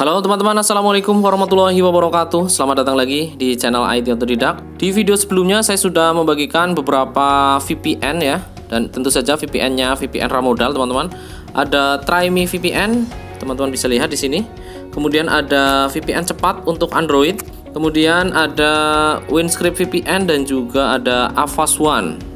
Halo teman-teman, Assalamualaikum warahmatullahi wabarakatuh Selamat datang lagi di channel IT Autodidak Di video sebelumnya saya sudah membagikan beberapa VPN ya Dan tentu saja VPN-nya VPN Ramodal teman-teman Ada TryMe VPN, teman-teman bisa lihat di sini Kemudian ada VPN cepat untuk Android Kemudian ada WinScript VPN dan juga ada Avast One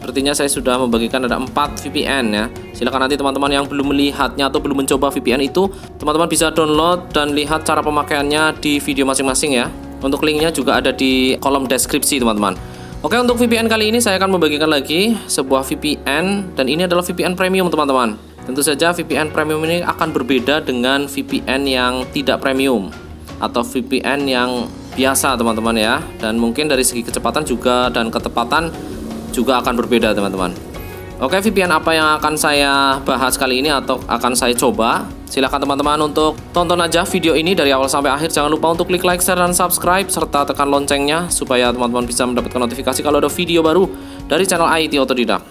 Sepertinya saya sudah membagikan ada empat VPN ya. Silahkan nanti teman-teman yang belum melihatnya atau belum mencoba VPN itu, teman-teman bisa download dan lihat cara pemakaiannya di video masing-masing ya. Untuk linknya juga ada di kolom deskripsi teman-teman. Oke untuk VPN kali ini saya akan membagikan lagi sebuah VPN dan ini adalah VPN premium teman-teman. Tentu saja VPN premium ini akan berbeda dengan VPN yang tidak premium atau VPN yang biasa teman-teman ya dan mungkin dari segi kecepatan juga dan ketepatan juga akan berbeda teman-teman. Oke VPN apa yang akan saya bahas kali ini atau akan saya coba? Silahkan teman-teman untuk tonton aja video ini dari awal sampai akhir. Jangan lupa untuk klik like, share, dan subscribe serta tekan loncengnya supaya teman-teman bisa mendapatkan notifikasi kalau ada video baru dari channel IT Otodidak.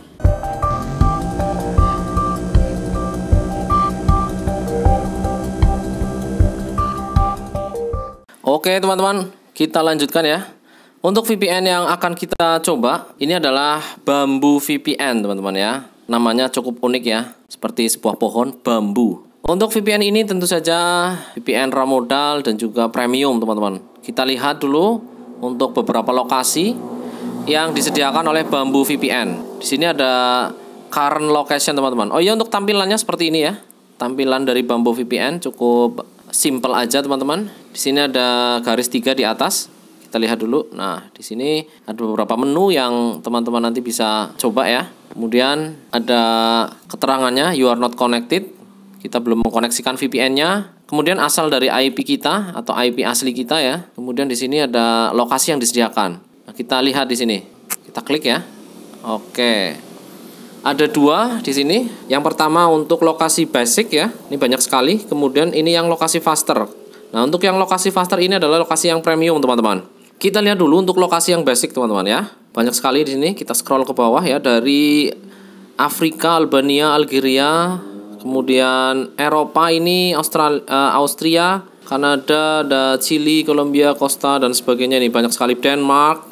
Oke teman-teman, kita lanjutkan ya. Untuk VPN yang akan kita coba, ini adalah bambu VPN, teman-teman ya. Namanya cukup unik ya, seperti sebuah pohon bambu. Untuk VPN ini tentu saja VPN ram modal dan juga premium, teman-teman. Kita lihat dulu untuk beberapa lokasi yang disediakan oleh Bambu VPN. Di sini ada current location, teman-teman. Oh iya, untuk tampilannya seperti ini ya. Tampilan dari Bambu VPN cukup simple aja, teman-teman. Di sini ada garis tiga di atas kita lihat dulu. Nah, di sini ada beberapa menu yang teman-teman nanti bisa coba ya. Kemudian ada keterangannya you are not connected. Kita belum mengkoneksikan VPN-nya. Kemudian asal dari IP kita atau IP asli kita ya. Kemudian di sini ada lokasi yang disediakan. Nah, kita lihat di sini. Kita klik ya. Oke. Ada dua di sini. Yang pertama untuk lokasi basic ya. Ini banyak sekali. Kemudian ini yang lokasi faster. Nah, untuk yang lokasi faster ini adalah lokasi yang premium, teman-teman. Kita lihat dulu untuk lokasi yang basic teman-teman ya. Banyak sekali di sini. Kita scroll ke bawah ya dari Afrika, Albania, Algeria, kemudian Eropa ini Australia, eh, Austria, Kanada, ada Chili, Kolombia, Costa dan sebagainya nih banyak sekali Denmark,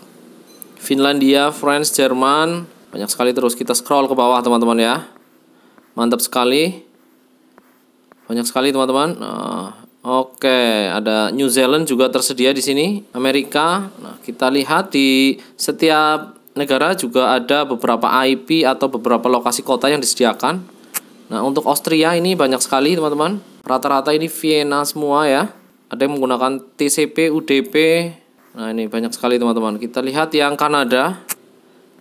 Finlandia, France, Jerman, banyak sekali terus kita scroll ke bawah teman-teman ya. Mantap sekali. Banyak sekali teman-teman. Eh, Oke, ada New Zealand juga tersedia di sini, Amerika. Nah, kita lihat di setiap negara juga ada beberapa IP atau beberapa lokasi kota yang disediakan. Nah, untuk Austria ini banyak sekali, teman-teman. Rata-rata ini Vienna semua ya. Ada yang menggunakan TCP, UDP. Nah, ini banyak sekali, teman-teman. Kita lihat yang Kanada.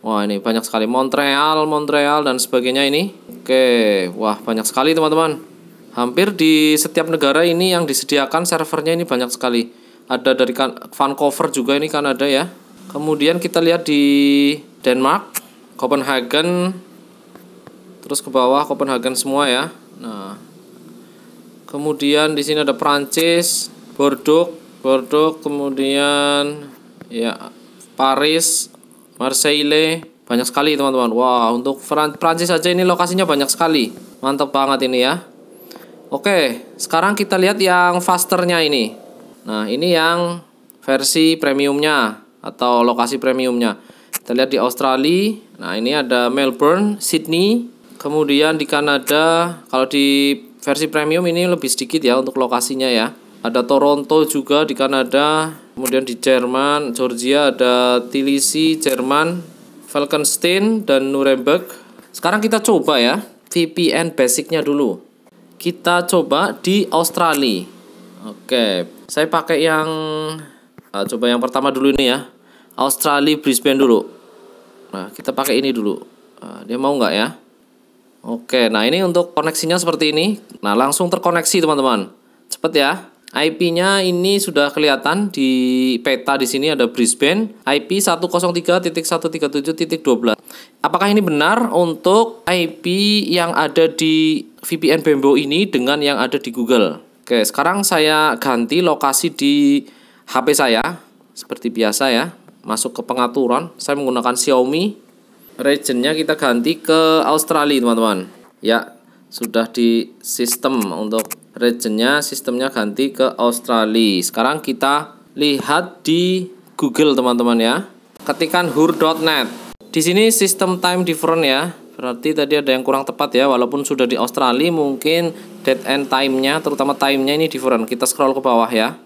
Wah, ini banyak sekali Montreal, Montreal dan sebagainya ini. Oke, wah banyak sekali, teman-teman. Hampir di setiap negara ini yang disediakan servernya ini banyak sekali. Ada dari kan, Vancouver juga ini Kanada ya. Kemudian kita lihat di Denmark, Copenhagen, terus ke bawah Copenhagen semua ya. Nah, kemudian di sini ada Prancis, Bordeaux, Bordeaux, kemudian ya Paris, Marseille, banyak sekali teman-teman. Wah, untuk Prancis saja ini lokasinya banyak sekali. Mantap banget ini ya. Oke, sekarang kita lihat yang fasternya ini. Nah, ini yang versi premiumnya atau lokasi premiumnya. Kita lihat di Australia. Nah, ini ada Melbourne, Sydney, kemudian di Kanada. Kalau di versi premium ini lebih sedikit ya untuk lokasinya ya. Ada Toronto juga di Kanada, kemudian di Jerman, Georgia ada Tilisi, Jerman, Falkenstein dan Nuremberg. Sekarang kita coba ya VPN basicnya dulu kita coba di Australia. Oke, saya pakai yang nah, coba yang pertama dulu ini ya. Australia Brisbane dulu. Nah, kita pakai ini dulu. Nah, dia mau nggak ya? Oke, nah ini untuk koneksinya seperti ini. Nah, langsung terkoneksi teman-teman. Cepet ya. IP-nya ini sudah kelihatan di peta di sini ada Brisbane IP 103.137.12. Apakah ini benar untuk IP yang ada di VPN Bembo ini dengan yang ada di Google? Oke, sekarang saya ganti lokasi di HP saya seperti biasa ya. Masuk ke pengaturan, saya menggunakan Xiaomi. Regionnya kita ganti ke Australia, teman-teman. Ya, sudah di sistem untuk regionnya sistemnya ganti ke Australia sekarang kita lihat di Google teman-teman ya ketikan hur.net di sini sistem time different ya berarti tadi ada yang kurang tepat ya walaupun sudah di Australia mungkin date and time-nya terutama time-nya ini different kita scroll ke bawah ya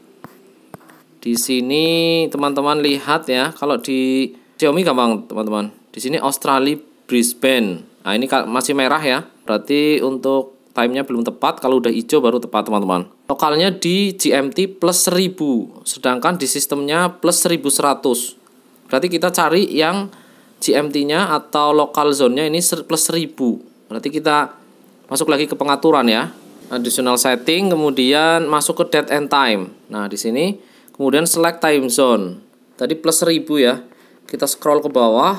di sini teman-teman lihat ya kalau di Xiaomi gampang teman-teman di sini Australia Brisbane nah ini masih merah ya berarti untuk timenya belum tepat kalau udah hijau baru tepat teman-teman lokalnya di GMT plus 1000 sedangkan di sistemnya plus 1100 berarti kita cari yang GMT nya atau lokal zone nya ini plus 1000 berarti kita masuk lagi ke pengaturan ya additional setting kemudian masuk ke date and time nah di sini kemudian select time zone tadi plus 1000 ya kita scroll ke bawah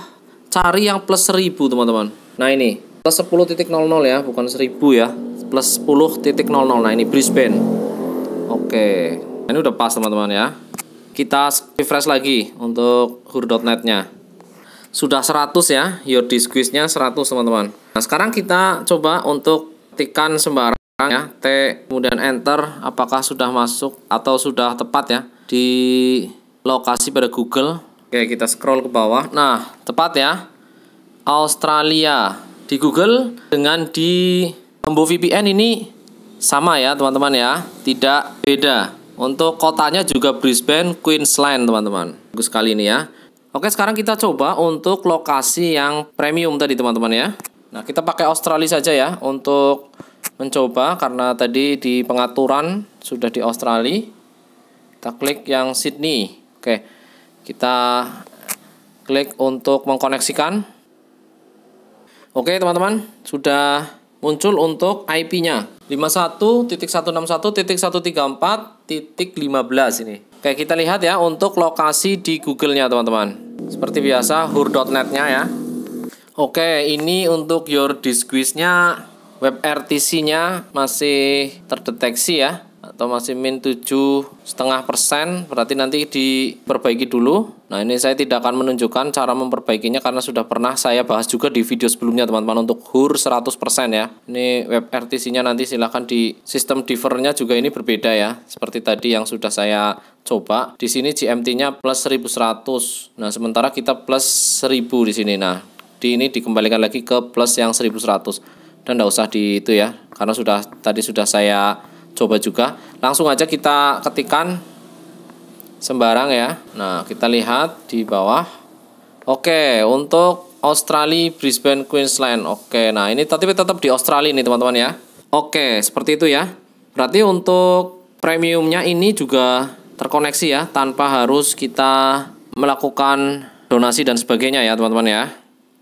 cari yang plus 1000 teman-teman nah ini plus 10.00 ya bukan 1000 ya plus 10.00 nah ini Brisbane oke ini udah pas teman-teman ya kita refresh lagi untuk hur.net nya sudah 100 ya your disquiz nya 100 teman-teman nah sekarang kita coba untuk tekan sembarang ya T kemudian enter apakah sudah masuk atau sudah tepat ya di lokasi pada Google oke kita scroll ke bawah nah tepat ya Australia di Google dengan di Combo VPN ini sama ya teman-teman ya, tidak beda. Untuk kotanya juga Brisbane, Queensland teman-teman. Bagus sekali ini ya. Oke, sekarang kita coba untuk lokasi yang premium tadi teman-teman ya. Nah, kita pakai Australia saja ya untuk mencoba karena tadi di pengaturan sudah di Australia. Kita klik yang Sydney. Oke. Kita klik untuk mengkoneksikan. Oke teman-teman, sudah muncul untuk IP-nya 51.161.134.15 ini. Oke, kita lihat ya untuk lokasi di Google-nya teman-teman. Seperti biasa hur.net-nya ya. Oke, ini untuk your disguise-nya web rtc nya masih terdeteksi ya atau masih min 7,5 persen berarti nanti diperbaiki dulu nah ini saya tidak akan menunjukkan cara memperbaikinya karena sudah pernah saya bahas juga di video sebelumnya teman-teman untuk HUR 100 persen ya ini web RTC nya nanti silahkan di sistem divernya juga ini berbeda ya seperti tadi yang sudah saya coba di sini GMT nya plus 1100 nah sementara kita plus 1000 di sini nah di ini dikembalikan lagi ke plus yang 1100 dan tidak usah di itu ya karena sudah tadi sudah saya coba juga. Langsung aja kita ketikan sembarang ya. Nah, kita lihat di bawah. Oke, untuk Australia Brisbane Queensland. Oke, nah ini tetapi tetap di Australia nih teman-teman ya. Oke, seperti itu ya. Berarti untuk premiumnya ini juga terkoneksi ya tanpa harus kita melakukan donasi dan sebagainya ya teman-teman ya.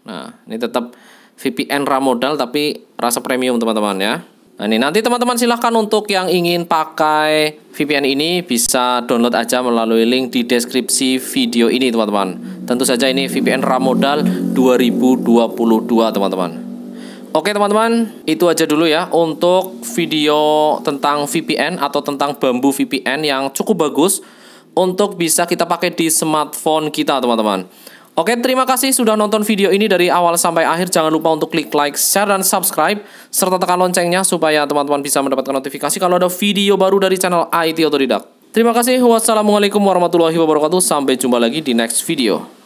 Nah, ini tetap VPN ramodal tapi rasa premium teman-teman ya. Nah, ini nanti teman-teman silahkan untuk yang ingin pakai VPN ini bisa download aja melalui link di deskripsi video ini, teman-teman. Tentu saja ini VPN RAM modal 2022, teman-teman. Oke, teman-teman, itu aja dulu ya untuk video tentang VPN atau tentang bambu VPN yang cukup bagus untuk bisa kita pakai di smartphone kita, teman-teman. Oke, terima kasih sudah nonton video ini dari awal sampai akhir. Jangan lupa untuk klik like, share, dan subscribe. Serta tekan loncengnya supaya teman-teman bisa mendapatkan notifikasi kalau ada video baru dari channel IT Otodidak. Terima kasih. Wassalamualaikum warahmatullahi wabarakatuh. Sampai jumpa lagi di next video.